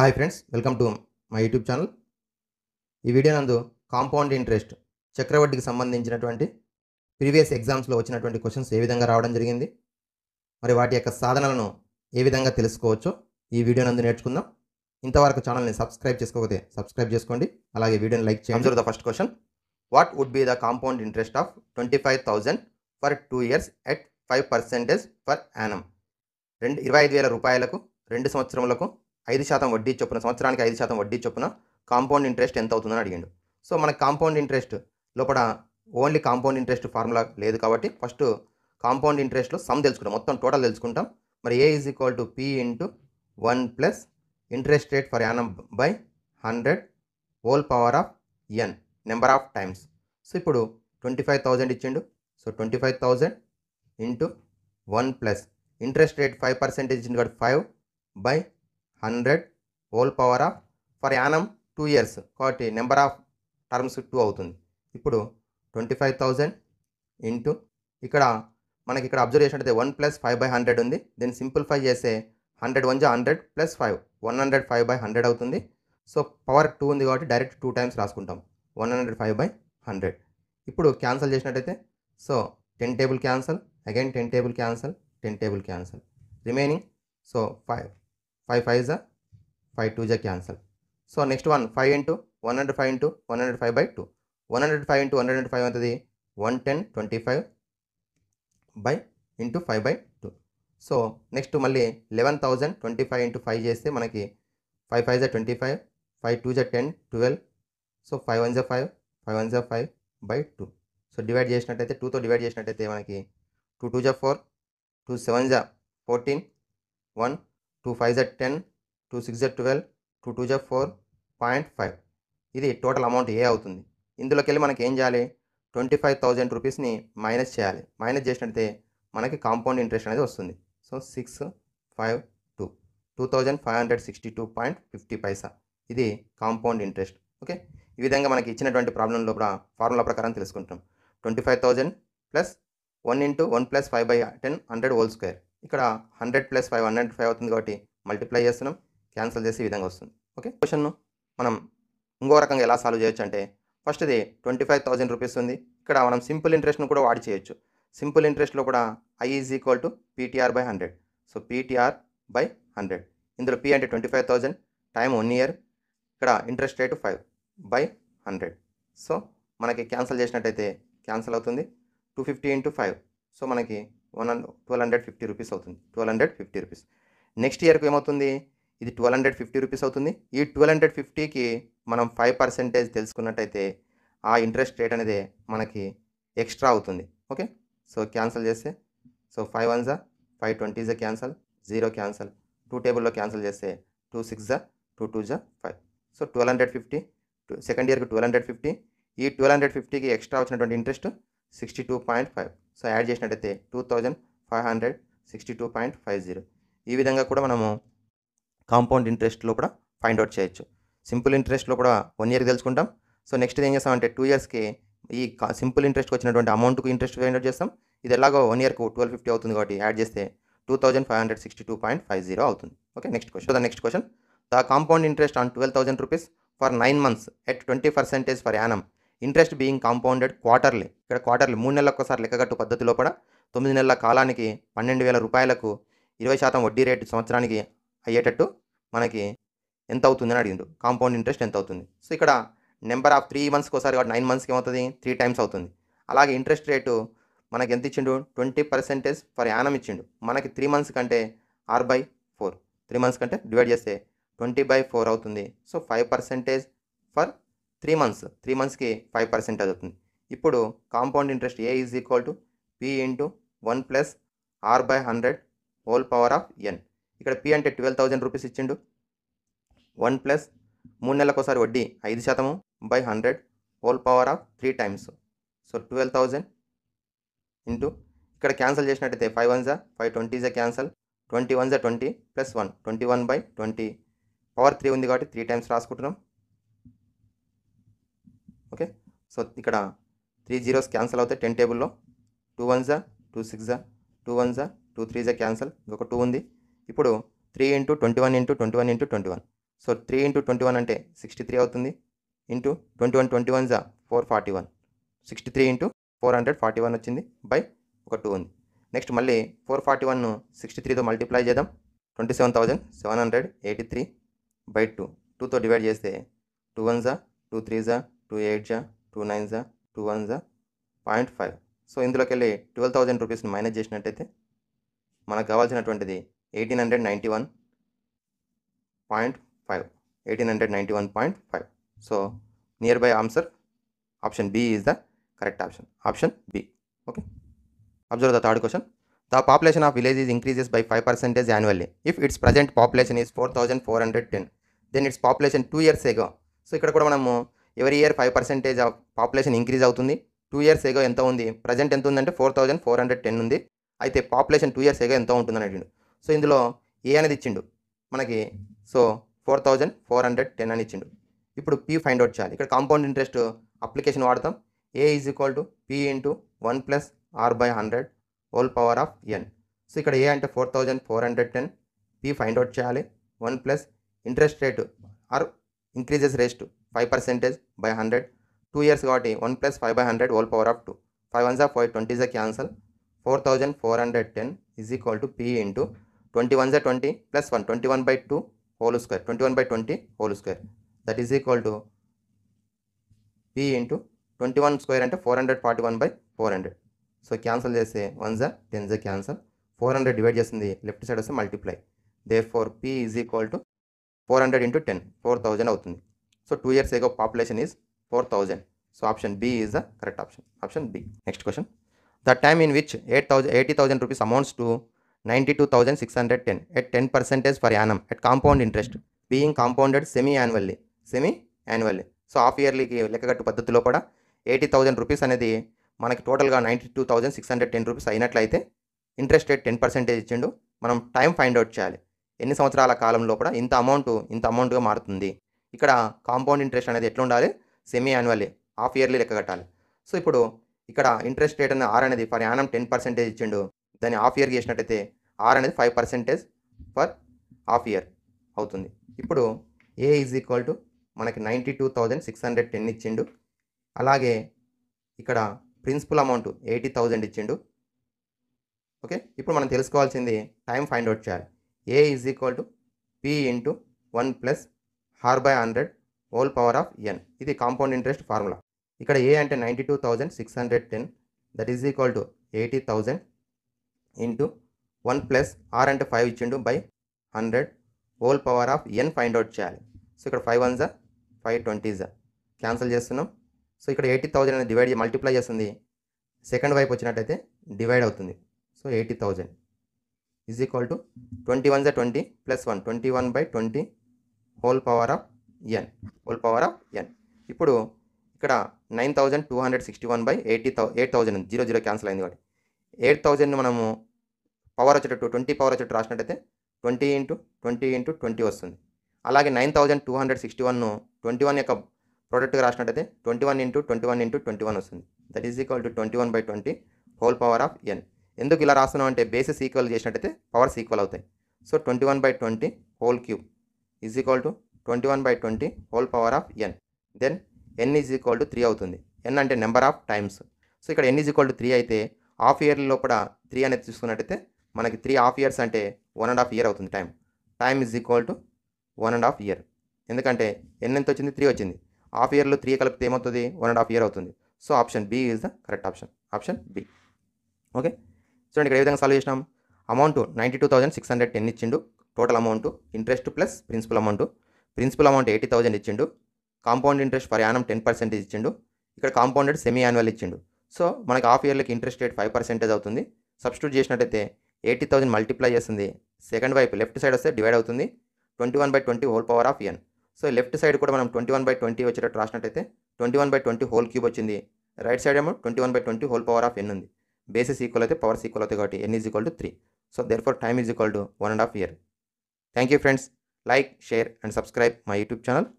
Hi friends welcome to my YouTube channel ఈ video నందు compound interest చక్రవడ్డీకి సంబంధించినటువంటి ప్రీవియస్ ఎగ్జామ్స్లో వచ్చినటువంటి క్వశ్చన్స్ ఏ విధంగా రావడం జరిగింది మరి వాటి యొక్క సాధనలను ఏ విధంగా తెలుసుకోవచ్చో ఈ వీడియో నందు నేర్చుకుందాం ఇంతవరకు ఛానల్ని సబ్స్క్రైబ్ చేసుకోకపోతే సబ్స్క్రైబ్ చేసుకోండి అలాగే వీడియోని లైక్ చేయండి the first question what would be the compound interest of twenty five thousand for two years at five percentage per annum రెండు ఇరవై ఐదు వేల రూపాయలకు రెండు సంవత్సరములకు ఐదు శాతం వడ్డీ చొప్పున సంవత్సరానికి ఐదు శాతం వడ్డీ చొప్పున కాంపౌండ్ ఇంట్రెస్ట్ ఎంత అవుతుందని అడిగాడు సో మనకు కాంపౌండ్ ఇంట్రెస్ట్ లోపల ఓన్లీ కాంపౌండ్ ఇంట్రెస్ట్ ఫార్ములా లేదు కాబట్టి ఫస్ట్ కాంపౌండ్ ఇంట్రెస్ట్లో సమ్ తెలుసుకుంటాం మొత్తం టోటల్ తెలుసుకుంటాం మరి A is equal to P into one plus interest rate per annum by hundred whole power of n number of times so ఇప్పుడు twenty five thousand ఇచ్చిండు so twenty five thousand into one plus interest rate five percent ఇచ్చింది కాబట్టి five by hundred whole power of per annum two years కాబట్టి number of terms two అవుతుంది ఇప్పుడు twenty five thousand into ఇక్కడ మనకి ఇక్కడ observe చేసినట్టయితే one plus five by hundred ఉంది దీన్ని సింప్లిఫై చేస్తే హండ్రెడ్ వన్ జా hundred plus five one hundred five by hundred అవుతుంది సో పవర్ టూ ఉంది కాబట్టి డైరెక్ట్ టూ టైమ్స్ రాసుకుంటాం one hundred five by hundred ఇప్పుడు క్యాన్సిల్ చేసినట్టయితే so ten table cancel again ten table cancel ten table cancel remaining so five five five జా five two జా cancel so next one five into one hundred five into one hundred five by two one hundred five into one hundred five అవుతుంది one ten twenty five by into five by two so next మళ్ళీ eleven thousand twenty five into five చేస్తే మనకి five five జా twenty five five two జా ten twelve so five one జా five five one జా five by two so divide చేసినట్టయితే టూతో divide చేసినట్టయితే మనకి టూ టూ జా ఫోర్ టూ సెవెన్ జా ఫోర్టీన్ వన్ టూ ఫైవ్ జెడ్ టెన్ టూ సిక్స్ జెడ్ ట్వెల్వ్ టూ టూ జెడ్ ఫోర్ పాయింట్ ఫైవ్ ఇది టోటల్ అమౌంట్ ఏ అవుతుంది ఇందులోకి వెళ్ళి మనకి ఏం చేయాలి ట్వంటీ ఫైవ్ థౌజండ్ రూపీస్ని మైనస్ చేయాలి మైనస్ చేసినట్టే మనకి కాంపౌండ్ ఇంట్రెస్ట్ అనేది వస్తుంది so six five two two thousand five hundred sixty two point fifty paisa ఇది కాంపౌండ్ ఇంట్రెస్ట్ ఓకే ఈ విధంగా మనకి ఇచ్చినటువంటి ప్రాబ్లంలో ఫార్ములా ప్రకారం తెలుసుకుంటాం twenty five thousand plus one into one plus five by ten hundred whole square ఇక్కడ hundred plus five hundred five అవుతుంది కాబట్టి మల్టిప్లై చేస్తున్నాం క్యాన్సిల్ చేసి ఈ విధంగా వస్తుంది ఓకే క్వశ్చన్ను మనం ఇంకో రకంగా ఎలా సాల్వ్ చేయొచ్చు అంటే ఫస్ట్ ఇది ట్వంటీ ఫైవ్ థౌసండ్ రూపీస్ ఉంది ఇక్కడ మనం సింపుల్ ఇంట్రెస్ట్ను కూడా వాడి చేయొచ్చు సింపుల్ ఇంట్రెస్ట్లో కూడా I is equal to PTR by hundred so PTR by hundred ఇందులో పీ అంటే twenty five thousand time one year ఇక్కడ interest rate five by hundred so మనకి క్యాన్సిల్ చేసినట్టయితే క్యాన్సిల్ అవుతుంది two fifty into five so మనకి one hundred fifty rupees అవుతుంది twelve hundred fifty rupees next ఇయర్కి ఏమవుతుంది ఇది ట్వెల్వ్ హండ్రెడ్ ఫిఫ్టీ రూపీస్ అవుతుంది ఈ ట్వెల్వ్ హండ్రెడ్ ఫిఫ్టీకి మనం ఫైవ్ పర్సెంటేజ్ తెలుసుకున్నట్టయితే ఆ ఇంట్రెస్ట్ రేట్ అనేది మనకి ఎక్స్ట్రా అవుతుంది ఓకే సో క్యాన్సిల్ చేస్తే సో ఫైవ్ వన్ జా ఫైవ్ ట్వంటీ జా క్యాన్సల్ జీరో క్యాన్సల్ టూ టేబుల్లో క్యాన్సిల్ చేస్తే టూ సిక్స్ జా టూ టూ జా five so twelve hundred fifty second ఇయర్కి ట్వెల్వ్ హండ్రెడ్ ఫిఫ్టీ ఈ ట్వెల్వ్ హండ్రెడ్ ఫిఫ్టీకి ఎక్స్ట్రా వచ్చినటువంటి interest sixty two point five so add చేసినట్టయితే two thousand five hundred sixty two point five zero ఈ విధంగా కూడా మనము కాంపౌండ్ ఇంట్రెస్ట్లో కూడా ఫైండ్ అవుట్ చేయొచ్చు సింపుల్ ఇంట్రెస్ట్లో కూడా వన్ ఇయర్కి తెలుసుకుంటాం సో నెక్స్ట్ ఏం చేస్తామంటే టూ ఇయర్స్కి ఈ సింపుల్ ఇంట్రెస్ట్కి వచ్చినటువంటి అమౌంట్కు ఇంట్రెస్ట్ ఫైండ్ అవుట్ చేస్తాం ఇది ఎలాగో వన్ ఇయర్కు ట్వెల్వ్ ఫిఫ్టీ అవుతుంది కాబట్టి యాడ్ చేస్తే two thousand five hundred sixty two point five zero అవుతుంది okay next question the next question the compound interest on twelve thousand rupees for nine months at twenty percentage per annum interest being compounded quarterly ఇక్కడ quarterly మూడు నెలలకు ఒకసారి లెక్కగట్టు పద్ధతిలో కూడా తొమ్మిది నెలల కాలానికి పన్నెండు వేల రూపాయలకు ఇరవై శాతం వడ్డీ రేటు సంవత్సరానికి అయ్యేటట్టు మనకి ఎంత అవుతుందని అడిగిండు కాంపౌండ్ ఇంట్రెస్ట్ ఎంత అవుతుంది సో ఇక్కడ నెంబర్ ఆఫ్ త్రీ మంత్స్కి ఒకసారి కాబట్టి నైన్ మంత్స్కి ఏమవుతుంది త్రీ టైమ్స్ అవుతుంది అలాగే ఇంట్రెస్ట్ రేటు మనకి ఎంత ఇచ్చిండు ట్వంటీ పర్సెంటేజ్ ఫర్ యానం ఇచ్చిండు మనకి త్రీ మంత్స్ కంటే R by four three months కంటే డివైడ్ చేస్తే ట్వంటీ బై ఫోర్ అవుతుంది so five percentage for three months three మంత్స్కి ఫైవ్ పర్సెంట్ అవుతుంది ఇప్పుడు compound interest A is equal to P into one plus R by hundred whole power of n ఇక్కడ P అంటే twelve thousand rupees ఇచ్చిండు one plus మూడు నెలలకోసారి వడ్డీ ఐదు శాతము by hundred whole power of three times so twelve thousand into ఇక్కడ cancel చేసినట్టయితే ఫైవ్ వన్ జా ఫైవ్ ట్వంటీ జా క్యాన్సల్ ట్వంటీ వన్ జా twenty plus one twenty one by twenty power three ఉంది కాబట్టి త్రీ టైమ్స్ రాసుకుంటున్నాం ఓకే సో ఇక్కడ three zeros cancel అవుతాయి టెన్ టేబుల్లో టూ వన్ జా టూ సిక్స్ జా టూ వన్ జా టూ త్రీ జా క్యాన్సిల్ ఇంకొక టూ ఉంది ఇప్పుడు three into twenty one into twenty one into twenty one so three into twenty one అంటే సిక్స్టీ త్రీ అవుతుంది into twenty one twenty one జా four forty one sixty three into four hundred forty one వచ్చింది by ఒక two ఉంది next మళ్ళీ four forty one sixty త్రీతో multiply చేద్దాం twenty seven thousand seven hundred eighty three by two టూతో divide చేస్తే two one జా టూ త్రీ జా టూ ఎయిట్ జా టూ నైన్ జా టూ వన్ జా పాయింట్ ఫైవ్ సో ఇందులోకి వెళ్ళి ట్వెల్వ్ థౌజండ్ రూపీస్ని మైనస్ చేసినట్టయితే మనకు కావాల్సినటువంటిది eighteen hundred ninety one point five eighteen hundred ninety one point five so near by answer option B is the correct option option B okay observe the third question the population of village is increases by five percentage annually if its present population is four thousand four hundred ten then its population two years ago so ఇక్కడ కూడా మనము every year five percentage population increase అవుతుంది two years ago ఎంత ఉంది present ఎంత ఉందంటే four thousand four hundred ten ఉంది అయితే పాపులేషన్ టూ ఇయర్స్ ఏగో ఎంత ఉంటుందని అడిగిండు సో ఇందులో ఏ అనేది ఇచ్చిండు మనకి so four thousand four hundred ten అని ఇచ్చిండు ఇప్పుడు పీ ఫైండ్ అవుట్ చేయాలి ఇక్కడ కాంపౌండ్ ఇంట్రెస్ట్ అప్లికేషన్ వాడతాం A is equal to P into one plus R by hundred whole power of n so ఇక్కడ ఏ అంటే four thousand four hundred ten P find out చేయాలి one plus interest rate R increases rest five percentage by hundred two years కాబట్టి one plus five by hundred whole power of two five one జా five twenty జా cancel four thousand four hundred ten is equal to P into twenty one జా twenty plus one twenty one by two whole square twenty one by twenty whole square that is equal to P into twenty one square అంటే four hundred forty one by four hundred so cancel చేస్తే one జా ten జా cancel four hundred divide చేస్తుంది left side వస్తే multiply they four P is equal to four hundred into ten four thousand అవుతుంది so two years ఏగో population is four thousand so option B is the correct option option B next question the time in which eight thousand eighty thousand rupees amounts to ninety two thousand six hundred ten at ten percentage per annum at compound interest being compounded semi annually semi annually so half ఇయర్లీకి లెక్కగట్టు పద్ధతిలో కూడా eighty thousand rupees అనేది మనకి టోటల్గా ninety two thousand six hundred ten rupees అయినట్లయితే interest rate ten percentage ఇచ్చిండు మనం టైం ఫైండ్ అవుట్ చేయాలి ఎన్ని సంవత్సరాల కాలంలో కూడా ఇంత అమౌంట్ ఇంత అమౌంట్గా మారుతుంది ఇక్కడ కాంపౌండ్ ఇంట్రెస్ట్ అనేది ఎట్లా ఉండాలి సెమీ యాన్యువల్లీ హాఫ్ ఇయర్లీ లెక్క కట్టాలి సో ఇప్పుడు ఇక్కడ ఇంట్రెస్ట్ రేట్ అనేది ఆర్ అనేది ఫర్ యానం టెన్ పర్సెంటేజ్ ఇచ్చిండు దాన్ని హాఫ్ ఇయర్ చేసినట్టయితే ఆర్ అనేది five percentage per half year అవుతుంది ఇప్పుడు ఏ ఈజ్ ఈక్వల్ టు మనకి ninety two thousand six hundred ten ఇచ్చిండు అలాగే ఇక్కడ ప్రిన్సిపల్ అమౌంట్ ఎయిటీ థౌజండ్ ఇచ్చిండు ఓకే ఇప్పుడు మనం తెలుసుకోవాల్సింది టైం ఫైండ్ అవుట్ చేయాలి A is equal to P into one plus R by hundred whole power of n ఇది కాంపౌండ్ ఇంట్రెస్ట్ ఫార్ములా ఇక్కడ ఏ అంటే ninety two thousand six hundred ten that is equal to eighty thousand into one plus R అంటే five ఇచ్చిండు by hundred whole power of n find out చేయాలి so ఇక్కడ five one జా five twenty జా cancel చేస్తున్నాం so ఇక్కడ eighty thousand అనేది divide multiply చేస్తుంది సెకండ్ వైపు వచ్చినట్టయితే డివైడ్ అవుతుంది so eighty thousand is equal to twenty one జా twenty plus one twenty one by twenty whole power of n whole power of n ఇప్పుడు ఇక్కడ nine thousand two hundred sixty one by eighty thou eight thousand zero zero cancel అయింది కాబట్టి eight thousand మనము power వచ్చేటట్టు twenty power వచ్చేటట్టు రాసినట్టయితే twenty into twenty into twenty వస్తుంది అలాగే nine thousand two hundred sixty one twenty one యొక్క ప్రోడక్ట్గా రాసినట్టయితే twenty one into twenty one into twenty one వస్తుంది that is equal to twenty one by twenty whole power of n ఎందుకు ఇలా రాస్తున్నాం అంటే బేసిస్ ఈక్వల్ చేసినట్టయితే పవర్స్ ఈక్వల్ అవుతాయి so twenty one by twenty whole cube is equal to twenty one by twenty whole power of n then n is equal to three అవుతుంది n అంటే number of times so ఇక్కడ n is equal to three అయితే half year లోపల three అనేది చూసుకున్నట్టయితే మనకి three half years అంటే one and half year అవుతుంది time time is equal to one and half year ఎందుకంటే ఎన్ ఎంత వచ్చింది త్రీ వచ్చింది హాఫ్ ఇయర్లో త్రీ కలిపితే ఏమవుతుంది వన్ అండ్ హాఫ్ ఇయర్ అవుతుంది so option B is the correct option option B okay చూడండి ఇక్కడ ఏ విధంగా సాల్వ్ చేసినాం amount ninety two thousand six hundred ten ఇచ్చిండు total amount interest plus principal amount principal amount eighty thousand ఇచ్చిండు compound interest per annum ten percentage ఇచ్చిండు ఇక్కడ compounded semi annual ఇచ్చిండు సో మనకి హాఫ్ ఇయర్లకి ఇంట్రెస్ట్ రేట్ ఫైవ్ పర్సెంటేజ్ అవుతుంది substitute చేసినట్టయితే eighty thousand multiply చేస్తుంది సెకండ్ వైపు లెఫ్ట్ సైడ్ వస్తే డివైడ్ అవుతుంది twenty one by twenty whole power of n so left side కూడా మనం ట్వంటీ వన్ బై ట్వంటీ వచ్చేటట్టు రాసినట్టయితే twenty one by twenty whole cube వచ్చింది రైట్ సైడ్ ఏమో twenty one by twenty whole power of n ఉంది bases equal అయితే powers equal అవుతాయి కాబట్టి n is equal to three so therefore time is equal to one and half year Thank you friends. Like, share and subscribe my YouTube channel.